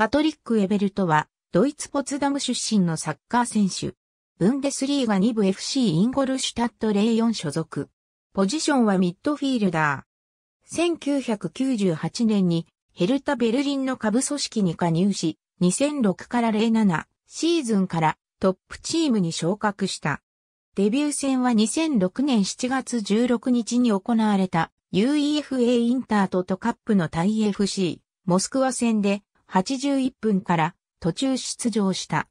パトリック・エベルトは、ドイツポツダム出身のサッカー選手。ブンデスリーガ2部 FC インゴルシュタット04所属。ポジションはミッドフィールダー。1998年にヘルタ・ベルリンの下部組織に加入し、2006から07シーズンからトップチームに昇格した。デビュー戦は2006年7月16日に行われた UEFA インタートとカップの対 FC モスクワ戦で81分から途中出場した。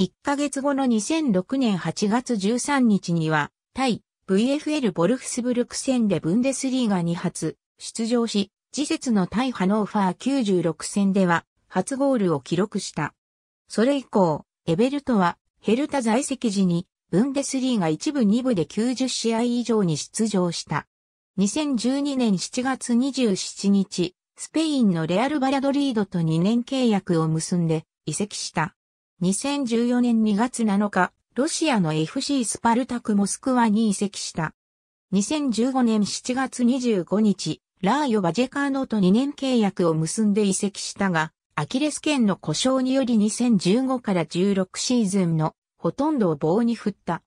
1ヶ月後の2006年8月13日には、対 VFL ボルフスブルク戦でブンデスリーガ2発出場し、次節の対ハノーファー96戦では初ゴールを記録した。それ以降、エベルトはヘルタ在籍時にブンデスリーガ1部2部で90試合以上に出場した。2012年7月27日、スペインのレアル・バラドリードと2年契約を結んで移籍した。2014年2月7日、ロシアの FC スパルタク・モスクワに移籍した。2015年7月25日、ラーヨ・バジェカーノと2年契約を結んで移籍したが、アキレス腱の故障により2015から16シーズンのほとんどを棒に振った。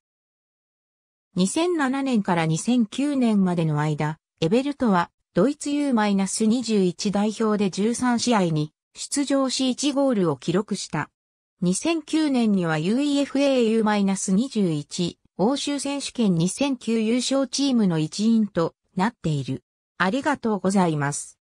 2007年から2009年までの間、エベルトはドイツ U-21 代表で13試合に出場し1ゴールを記録した。2009年には UEFAU-21 欧州選手権2009優勝チームの一員となっている。ありがとうございます。